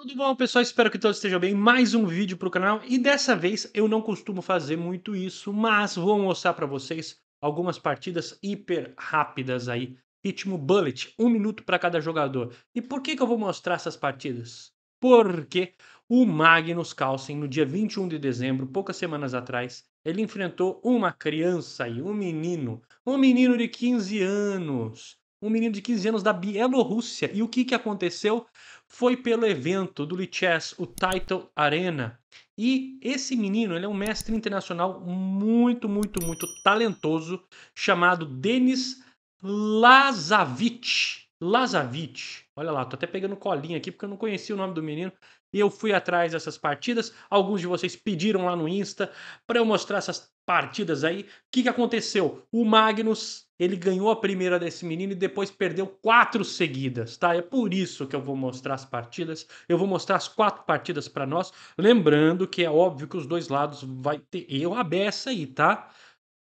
Tudo bom, pessoal? Espero que todos estejam bem. Mais um vídeo para o canal e dessa vez eu não costumo fazer muito isso, mas vou mostrar para vocês algumas partidas hiper rápidas aí. Ritmo bullet, um minuto para cada jogador. E por que, que eu vou mostrar essas partidas? Porque o Magnus Carlsen, no dia 21 de dezembro, poucas semanas atrás, ele enfrentou uma criança aí, um menino, um menino de 15 anos, um menino de 15 anos da Bielorrússia. E o que, que aconteceu? foi pelo evento do Lichess, o Title Arena. E esse menino, ele é um mestre internacional muito, muito, muito talentoso, chamado Denis Lazavich. Lazavich. Olha lá, tô até pegando colinha aqui porque eu não conhecia o nome do menino e eu fui atrás dessas partidas. Alguns de vocês pediram lá no Insta para eu mostrar essas partidas aí. O que, que aconteceu? O Magnus, ele ganhou a primeira desse menino e depois perdeu quatro seguidas, tá? É por isso que eu vou mostrar as partidas. Eu vou mostrar as quatro partidas para nós. Lembrando que é óbvio que os dois lados vai ter erro a beça aí, tá?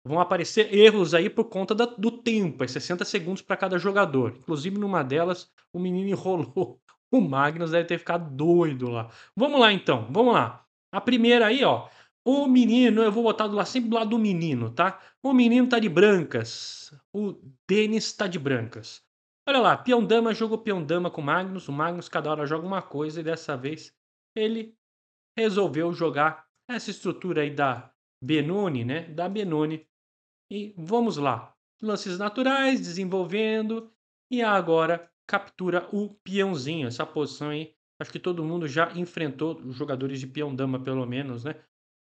Vão aparecer erros aí por conta da, do tempo, é 60 segundos para cada jogador. Inclusive, numa delas, o menino enrolou o Magnus deve ter ficado doido lá. Vamos lá então, vamos lá. A primeira aí, ó. O menino, eu vou botar do lado, sempre do lado do menino, tá? O menino tá de brancas. O Denis tá de brancas. Olha lá, peão dama jogou peão dama com o Magnus. O Magnus cada hora joga uma coisa e dessa vez ele resolveu jogar essa estrutura aí da Benoni, né? Da Benoni. E vamos lá. Lances naturais, desenvolvendo. E agora captura o peãozinho. Essa posição aí, acho que todo mundo já enfrentou, os jogadores de peão-dama pelo menos, né?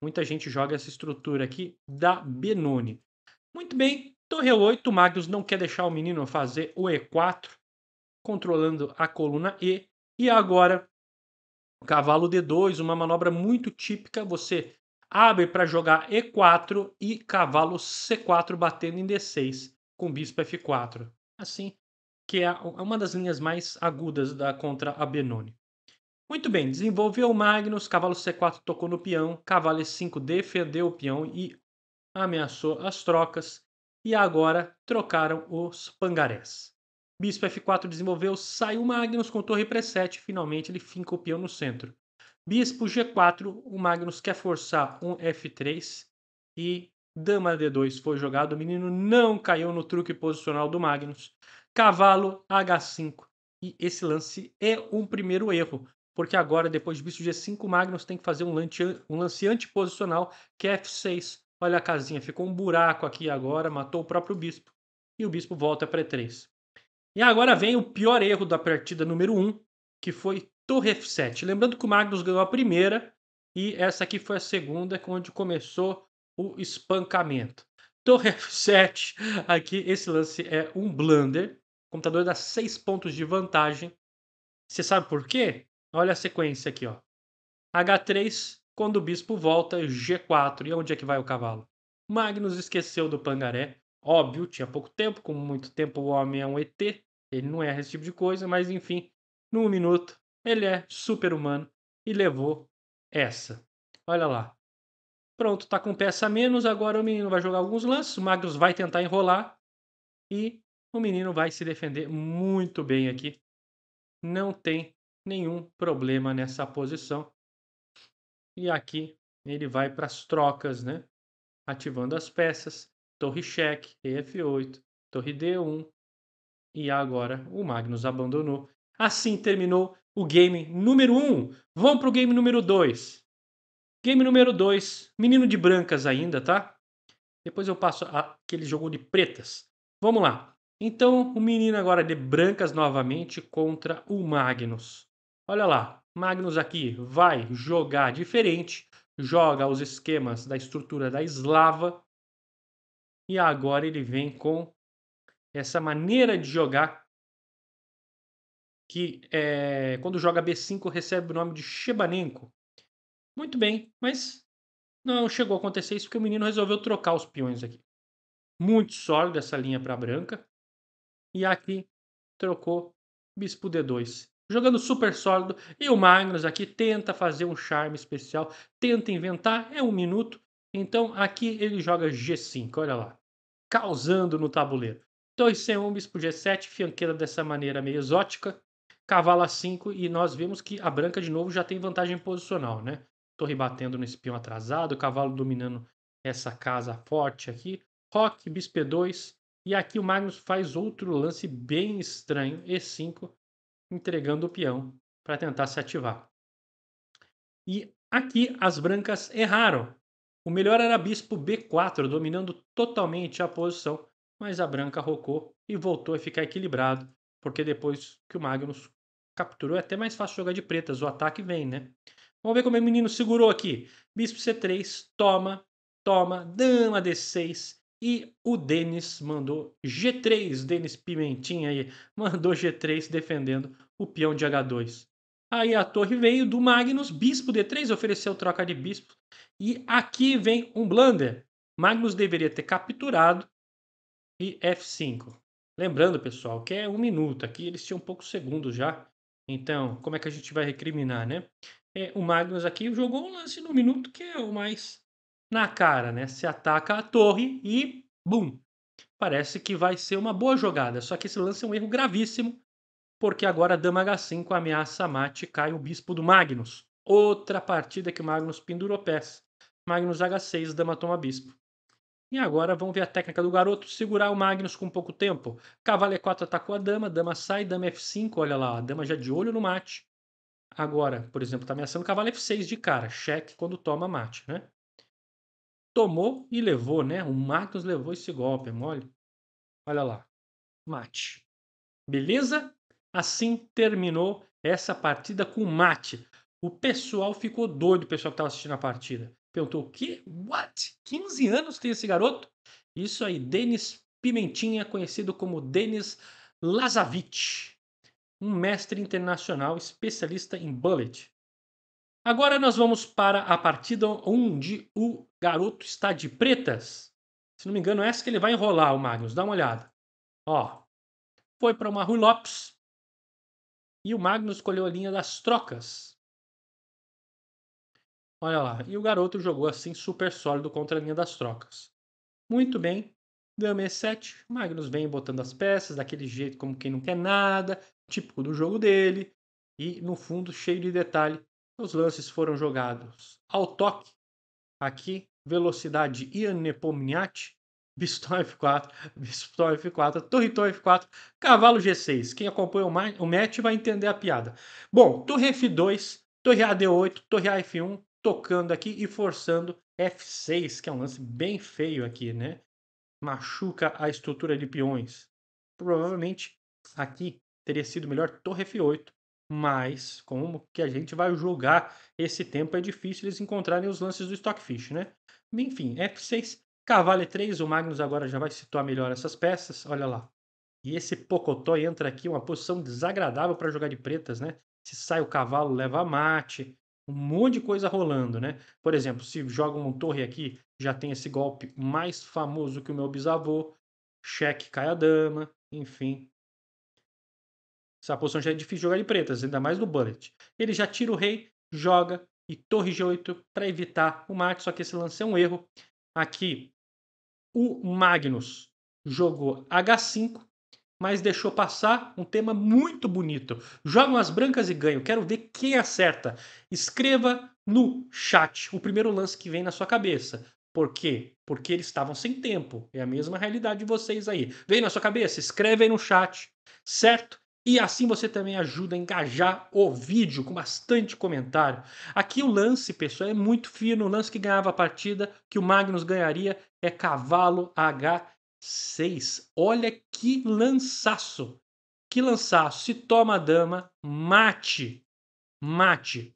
Muita gente joga essa estrutura aqui da Benoni. Muito bem, torre 8, é Magnus não quer deixar o menino fazer o E4, controlando a coluna E. E agora, cavalo D2, uma manobra muito típica, você abre para jogar E4 e cavalo C4 batendo em D6 com bispo F4. Assim, que é, é uma das linhas mais agudas da contra a Benoni. Muito bem, desenvolveu o Magnus, cavalo C4 tocou no peão, cavalo E5 defendeu o peão e ameaçou as trocas, e agora trocaram os pangarés. Bispo F4 desenvolveu, saiu Magnus com torre P7, finalmente ele finca o peão no centro. Bispo G4, o Magnus quer forçar um F3 e dama D2 foi jogado, o menino não caiu no truque posicional do Magnus cavalo H5. E esse lance é um primeiro erro, porque agora, depois de bicho G5, Magnus tem que fazer um lance, um lance antiposicional, que é F6. Olha a casinha, ficou um buraco aqui agora, matou o próprio bispo. E o bispo volta para E3. E agora vem o pior erro da partida número 1, que foi torre F7. Lembrando que o Magnus ganhou a primeira, e essa aqui foi a segunda, é onde começou o espancamento. Torre F7, aqui esse lance é um blunder, computador dá 6 pontos de vantagem. Você sabe por quê? Olha a sequência aqui, ó. H3, quando o bispo volta, G4. E onde é que vai o cavalo? Magnus esqueceu do pangaré. Óbvio, tinha pouco tempo, com muito tempo o homem é um ET. Ele não erra esse tipo de coisa, mas enfim, num minuto, ele é super-humano e levou essa. Olha lá. Pronto, tá com peça a menos, agora o menino vai jogar alguns lances, o Magnus vai tentar enrolar e o menino vai se defender muito bem aqui. Não tem nenhum problema nessa posição. E aqui ele vai para as trocas, né? Ativando as peças. Torre cheque, EF8, torre D1. E agora o Magnus abandonou. Assim terminou o game número 1. Um. Vamos para o game número 2. Game número 2, menino de brancas ainda, tá? Depois eu passo aquele jogo de pretas. Vamos lá. Então o menino agora de brancas novamente contra o Magnus. Olha lá, Magnus aqui vai jogar diferente, joga os esquemas da estrutura da eslava e agora ele vem com essa maneira de jogar que é, quando joga B5 recebe o nome de Shebanenko. Muito bem, mas não chegou a acontecer isso porque o menino resolveu trocar os peões aqui. Muito sólida essa linha para branca. E aqui trocou bispo D2. Jogando super sólido. E o Magnus aqui tenta fazer um charme especial. Tenta inventar. É um minuto. Então aqui ele joga G5. Olha lá. Causando no tabuleiro. 2 C1, bispo G7. Fianqueira dessa maneira meio exótica. Cavalo A5. E nós vemos que a branca de novo já tem vantagem posicional, né? Torre batendo no espião atrasado. Cavalo dominando essa casa forte aqui. Roque, bispo E2. E aqui o Magnus faz outro lance bem estranho, E5, entregando o peão para tentar se ativar. E aqui as brancas erraram. O melhor era bispo B4, dominando totalmente a posição, mas a branca rocou e voltou a ficar equilibrado, porque depois que o Magnus capturou é até mais fácil jogar de pretas, o ataque vem, né? Vamos ver como é o menino segurou aqui. Bispo C3, toma, toma, dama D6, e o Denis mandou G3, Denis Pimentinha aí, mandou G3 defendendo o peão de H2. Aí a torre veio do Magnus, bispo D3, ofereceu troca de bispo. E aqui vem um blunder. Magnus deveria ter capturado e F5. Lembrando, pessoal, que é um minuto. Aqui eles tinham poucos segundos já. Então, como é que a gente vai recriminar, né? É, o Magnus aqui jogou um lance no minuto que é o mais na cara, né? Se ataca a torre e bum. Parece que vai ser uma boa jogada, só que esse lance é um erro gravíssimo, porque agora a dama H5 ameaça mate cai o bispo do Magnus. Outra partida que o Magnus pendurou pés. Magnus H6, dama toma bispo. E agora vamos ver a técnica do garoto, segurar o Magnus com pouco tempo. Cavalo E4 atacou a dama, dama sai, dama F5, olha lá, a dama já de olho no mate. Agora, por exemplo, está ameaçando cavalo F6 de cara, cheque quando toma mate, né? tomou e levou, né? O Magnus levou esse golpe, é mole? Olha lá. Mate. Beleza? Assim terminou essa partida com mate. O pessoal ficou doido, o pessoal que estava assistindo a partida. Perguntou: o quê? What? 15 anos tem esse garoto? Isso aí, Denis Pimentinha, conhecido como Denis Lazavich, um mestre internacional especialista em bullet. Agora nós vamos para a partida onde o Garoto está de pretas. Se não me engano, é essa que ele vai enrolar, o Magnus. Dá uma olhada. Ó, foi para uma Rui Lopes. E o Magnus escolheu a linha das trocas. Olha lá. E o garoto jogou assim super sólido contra a linha das trocas. Muito bem. Dama E7. Magnus vem botando as peças daquele jeito como quem não quer nada. Típico do jogo dele. E no fundo, cheio de detalhe, os lances foram jogados ao toque. Aqui velocidade Ian Nepomniachtchi, Bistão F4, Bistão F4, Torre Torre F4, Cavalo G6. Quem acompanha o match vai entender a piada. Bom, Torre F2, Torre AD8, Torre af 1 tocando aqui e forçando F6, que é um lance bem feio aqui, né? Machuca a estrutura de peões. Provavelmente aqui teria sido melhor Torre F8, mas como que a gente vai jogar esse tempo é difícil eles encontrarem os lances do Stockfish, né? Enfim, F6, cavalo E3, o Magnus agora já vai situar melhor essas peças, olha lá. E esse Pocotó entra aqui, uma posição desagradável para jogar de pretas, né? Se sai o cavalo, leva a mate, um monte de coisa rolando, né? Por exemplo, se joga uma torre aqui, já tem esse golpe mais famoso que o meu bisavô, cheque cai a dama, enfim. Essa posição já é difícil de jogar de pretas, ainda mais no bullet. Ele já tira o rei, joga, e torre G8 para evitar o mate, só que esse lance é um erro. Aqui o Magnus jogou H5, mas deixou passar um tema muito bonito. Jogam as brancas e ganham. Quero ver quem acerta. Escreva no chat o primeiro lance que vem na sua cabeça. Por quê? Porque eles estavam sem tempo. É a mesma realidade de vocês aí. Vem na sua cabeça, escreve aí no chat, certo? E assim você também ajuda a engajar o vídeo com bastante comentário. Aqui o lance, pessoal, é muito fino. O lance que ganhava a partida, que o Magnus ganharia, é cavalo H6. Olha que lançaço! Que lançaço! Se toma a dama, mate! Mate!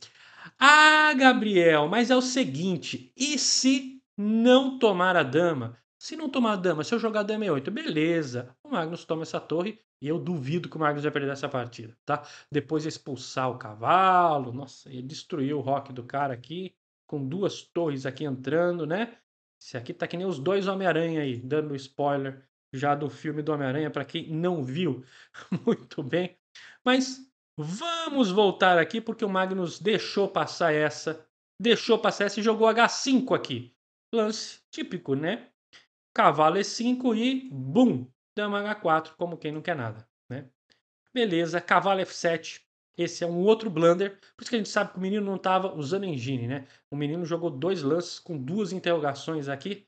Ah, Gabriel, mas é o seguinte: e se não tomar a dama? Se não tomar dama, se eu jogar dama e8, é beleza. O Magnus toma essa torre e eu duvido que o Magnus vai perder essa partida, tá? Depois expulsar o cavalo. Nossa, ia destruiu o rock do cara aqui. Com duas torres aqui entrando, né? Esse aqui tá que nem os dois Homem-Aranha aí, dando spoiler já do filme do Homem-Aranha para quem não viu. Muito bem. Mas vamos voltar aqui porque o Magnus deixou passar essa, deixou passar essa e jogou H5 aqui. Lance típico, né? cavalo E5 é e bum, dama H4, como quem não quer nada, né? Beleza, cavalo F7, é esse é um outro blunder, por isso que a gente sabe que o menino não estava usando engine, né? O menino jogou dois lances com duas interrogações aqui,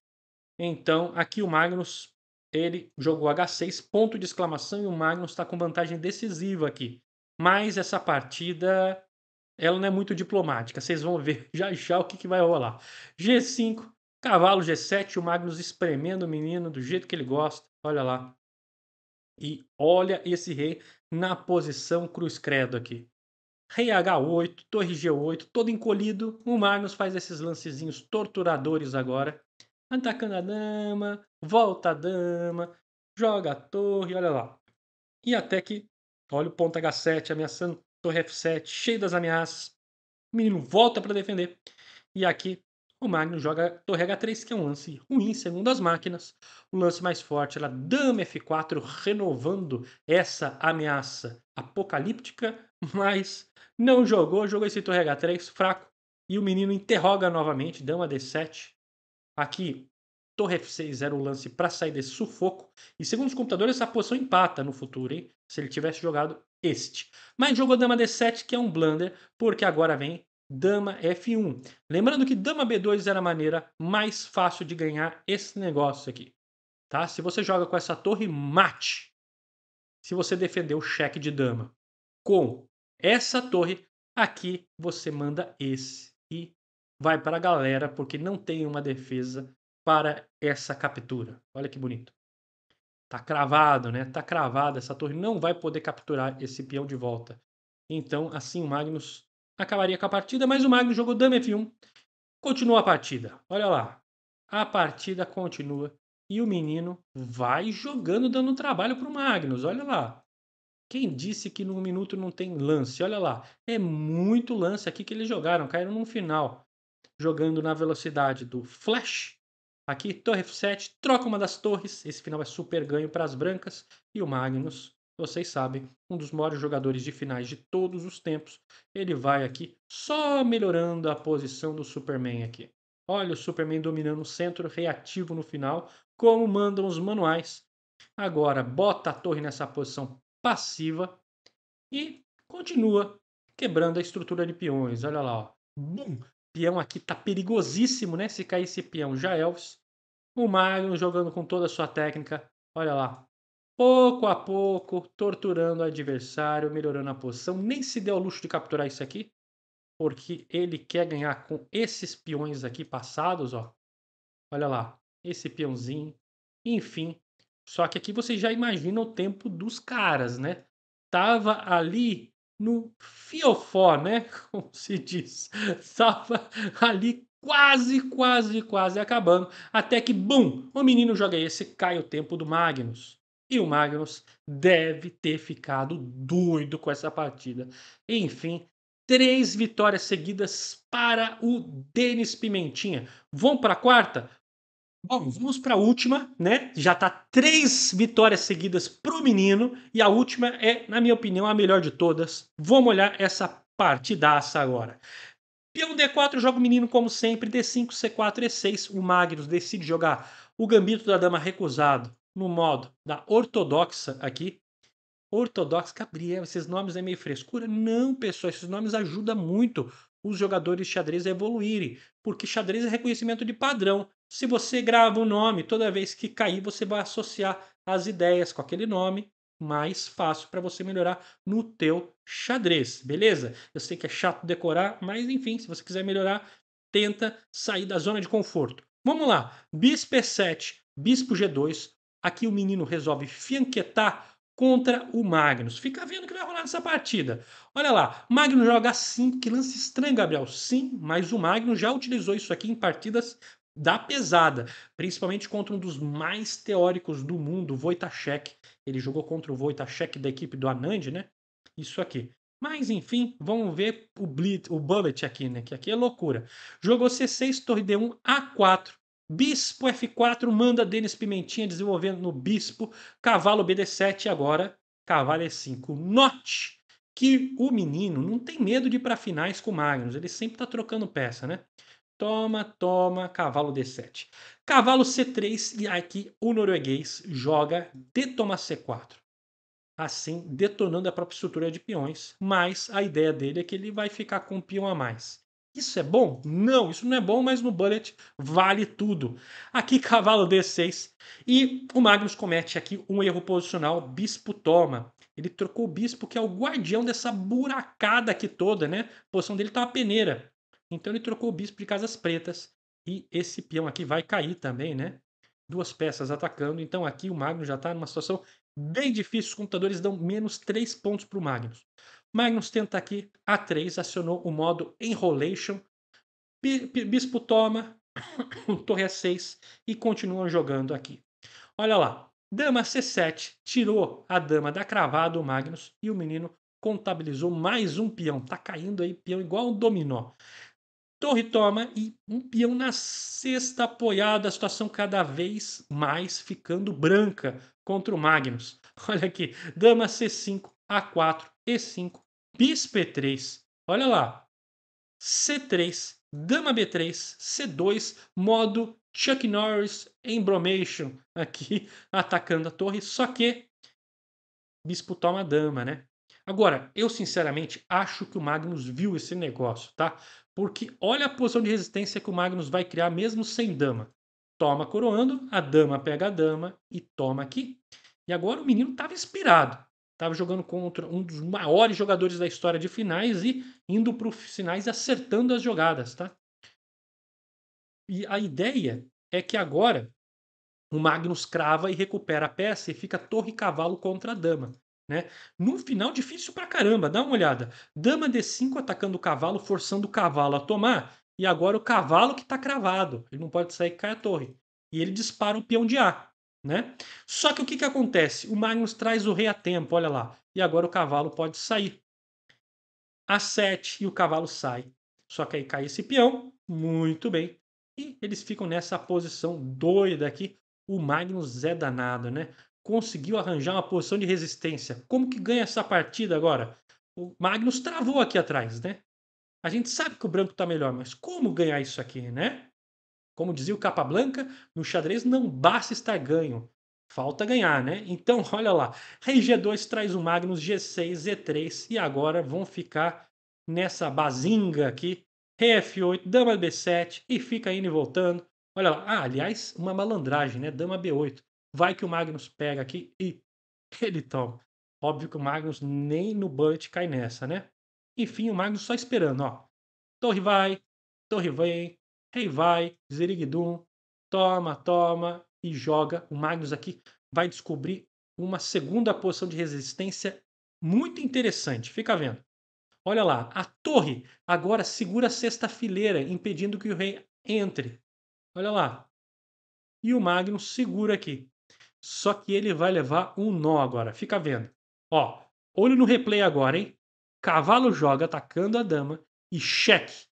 então aqui o Magnus, ele jogou H6, ponto de exclamação, e o Magnus está com vantagem decisiva aqui. Mas essa partida ela não é muito diplomática. Vocês vão ver já já o que, que vai rolar. G5, Cavalo G7, o Magnus espremendo o menino do jeito que ele gosta. Olha lá. E olha esse rei na posição cruz credo aqui. Rei H8, Torre G8, todo encolhido. O Magnus faz esses lancezinhos torturadores agora. Atacando a dama, volta a dama, joga a torre, olha lá. E até que, olha o ponto H7 ameaçando torre F7, cheio das ameaças. O menino volta para defender. E aqui o Magnus joga torre H3, que é um lance ruim segundo as máquinas. O lance mais forte era dama F4, renovando essa ameaça apocalíptica, mas não jogou, jogou esse torre H3 fraco. E o menino interroga novamente, dama D7. Aqui, torre F6 era o lance para sair desse sufoco. E segundo os computadores, essa posição empata no futuro, hein? Se ele tivesse jogado este. Mas jogou dama D7, que é um blunder, porque agora vem dama F1. Lembrando que dama B2 era a maneira mais fácil de ganhar esse negócio aqui. Tá? Se você joga com essa torre, mate. Se você defender o cheque de dama. Com essa torre, aqui você manda esse. E vai para a galera, porque não tem uma defesa para essa captura. Olha que bonito. Tá cravado, né? Tá cravado. Essa torre não vai poder capturar esse peão de volta. Então, assim, o Magnus acabaria com a partida, mas o Magno jogou Dama F1, Continua a partida. Olha lá, a partida continua e o menino vai jogando, dando trabalho para o Magnus. Olha lá. Quem disse que num minuto não tem lance? Olha lá, é muito lance aqui que eles jogaram, caíram no final, jogando na velocidade do flash. Aqui, torre F7, troca uma das torres. Esse final é super ganho para as brancas. E o Magnus vocês sabem, um dos maiores jogadores de finais de todos os tempos. Ele vai aqui só melhorando a posição do Superman aqui. Olha o Superman dominando o centro reativo no final, como mandam os manuais. Agora bota a torre nessa posição passiva e continua quebrando a estrutura de peões. Olha lá, ó. Bum! Peão aqui tá perigosíssimo, né? Se cair esse peão, já é Elvis. O Magnus jogando com toda a sua técnica. Olha lá, pouco a pouco, torturando o adversário, melhorando a posição. Nem se deu ao luxo de capturar isso aqui, porque ele quer ganhar com esses peões aqui passados, ó. Olha lá, esse peãozinho. Enfim, só que aqui você já imagina o tempo dos caras, né? Tava ali no fiofó, né? Como se diz. Tava ali quase, quase, quase acabando. Até que, bum, o menino joga esse, cai o tempo do Magnus. E o Magnus deve ter ficado doido com essa partida. Enfim, três vitórias seguidas para o Denis Pimentinha. Vamos para a quarta? Bom, vamos para a última, né? Já tá três vitórias seguidas para o menino e a última é, na minha opinião, a melhor de todas. Vamos olhar essa partidaça agora. Peão D4 joga o menino como sempre, D5, C4, E6. O Magnus decide jogar o gambito da dama recusado no modo da ortodoxa aqui. Ortodoxa, Gabriel, esses nomes é meio frescura? Não, pessoal, esses nomes ajudam muito os jogadores de xadrez a evoluírem, porque xadrez é reconhecimento de padrão. Se você grava o um nome, toda vez que cair, você vai associar as ideias com aquele nome, mais fácil para você melhorar no teu xadrez, beleza? Eu sei que é chato decorar, mas enfim, se você quiser melhorar, tenta sair da zona de conforto. Vamos lá, bispo E7, bispo G2, Aqui o menino resolve fianquetar contra o Magnus. Fica vendo o que vai rolar nessa partida. Olha lá, Magnus joga sim que lance estranho, Gabriel. Sim, mas o Magnus já utilizou isso aqui em partidas da pesada, principalmente contra um dos mais teóricos do mundo, Wojtaszek. Ele jogou contra o Wojtaszek da equipe do Anand, né? Isso aqui. Mas enfim, vamos ver o, Blit, o Bullet aqui, né? Que aqui é loucura. Jogou C6, torre D1, A4. Bispo F4 manda Denis Pimentinha desenvolvendo no Bispo. Cavalo BD7 agora. Cavalo E5. Note que o menino não tem medo de ir para finais com Magnus. Ele sempre está trocando peça, né? Toma, toma, cavalo D7. Cavalo C3 e aqui o norueguês joga D toma C4. Assim, detonando a própria estrutura de peões. Mas a ideia dele é que ele vai ficar com um peão a mais. Isso é bom? Não, isso não é bom, mas no bullet vale tudo. Aqui cavalo D6 e o Magnus comete aqui um erro posicional, bispo toma. Ele trocou o bispo, que é o guardião dessa buracada aqui toda, né? A posição dele tá uma peneira. Então ele trocou o bispo de casas pretas e esse peão aqui vai cair também, né? Duas peças atacando, então aqui o Magnus já está numa situação bem difícil. Os computadores dão menos 3 pontos para o Magnus. Magnus tenta aqui A3, acionou o modo Enrolation, Bispo toma, Torre A6 é e continuam jogando aqui. Olha lá, Dama C7 tirou a dama da cravada, o Magnus, e o menino contabilizou mais um peão. Tá caindo aí peão igual um dominó. Torre toma e um peão na sexta apoiado, a situação cada vez mais ficando branca contra o Magnus. Olha aqui, dama C5, A4, e5, bis P3. Olha lá. C3, dama B3, C2, modo Chuck Norris Embromation aqui atacando a torre, só que bispo toma dama, né? Agora, eu sinceramente acho que o Magnus viu esse negócio, tá? Porque olha a posição de resistência que o Magnus vai criar mesmo sem dama. Toma coroando, a dama pega a dama e toma aqui. E agora o menino estava inspirado. Estava jogando contra um dos maiores jogadores da história de finais e indo para os finais acertando as jogadas, tá? E a ideia é que agora o Magnus crava e recupera a peça e fica torre cavalo contra a dama. Né? Num final difícil pra caramba, dá uma olhada. Dama D5 atacando o cavalo, forçando o cavalo a tomar. E agora o cavalo que tá cravado. Ele não pode sair e cai a torre. E ele dispara o peão de A. Né? Só que o que, que acontece? O Magnus traz o rei a tempo, olha lá. E agora o cavalo pode sair. A 7 e o cavalo sai. Só que aí cai esse peão. Muito bem. E eles ficam nessa posição doida aqui. O Magnus é danado, né? Conseguiu arranjar uma posição de resistência. Como que ganha essa partida agora? O Magnus travou aqui atrás, né? A gente sabe que o branco está melhor, mas como ganhar isso aqui, né? Como dizia o Capa Branca, no xadrez não basta estar ganho, falta ganhar, né? Então, olha lá, rei G2 traz o Magnus G6, Z3 e agora vão ficar nessa bazinga aqui, rei F8, dama B7 e fica indo e voltando. Olha lá, ah, aliás, uma malandragem, né? Dama B8. Vai que o Magnus pega aqui e ele toma. Óbvio que o Magnus nem no bullet cai nessa, né? Enfim, o Magnus só esperando, ó. Torre vai, torre vem, Rei vai, Zerigdum, toma, toma e joga. O Magnus aqui vai descobrir uma segunda posição de resistência muito interessante. Fica vendo. Olha lá, a torre agora segura a sexta fileira, impedindo que o rei entre. Olha lá. E o Magnus segura aqui. Só que ele vai levar um nó agora. Fica vendo. Ó, olho no replay agora, hein? Cavalo joga atacando a dama e cheque.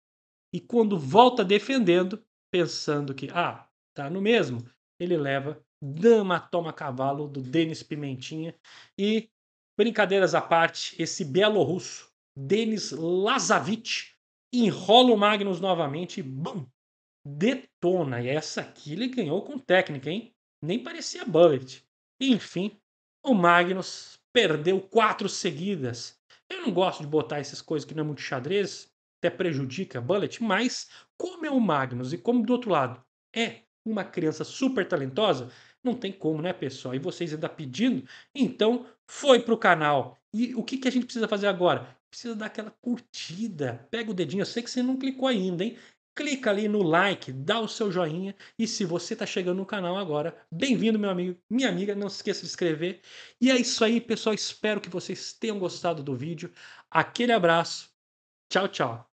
E quando volta defendendo, pensando que, ah, tá no mesmo, ele leva Dama Toma Cavalo do Denis Pimentinha. E, brincadeiras à parte, esse bielorrusso, Denis Lazavich, enrola o Magnus novamente e, bum, detona. E essa aqui ele ganhou com técnica, hein? Nem parecia bullet. Enfim, o Magnus perdeu quatro seguidas. Eu não gosto de botar essas coisas que não é muito xadrez, até prejudica a Bullet, mas como é o Magnus e como do outro lado é uma criança super talentosa, não tem como, né, pessoal? E vocês ainda pedindo? Então, foi pro canal. E o que, que a gente precisa fazer agora? Precisa dar aquela curtida. Pega o dedinho, eu sei que você não clicou ainda, hein? clica ali no like, dá o seu joinha e se você está chegando no canal agora, bem-vindo meu amigo, minha amiga, não se esqueça de inscrever. E é isso aí, pessoal, espero que vocês tenham gostado do vídeo. Aquele abraço. Tchau, tchau.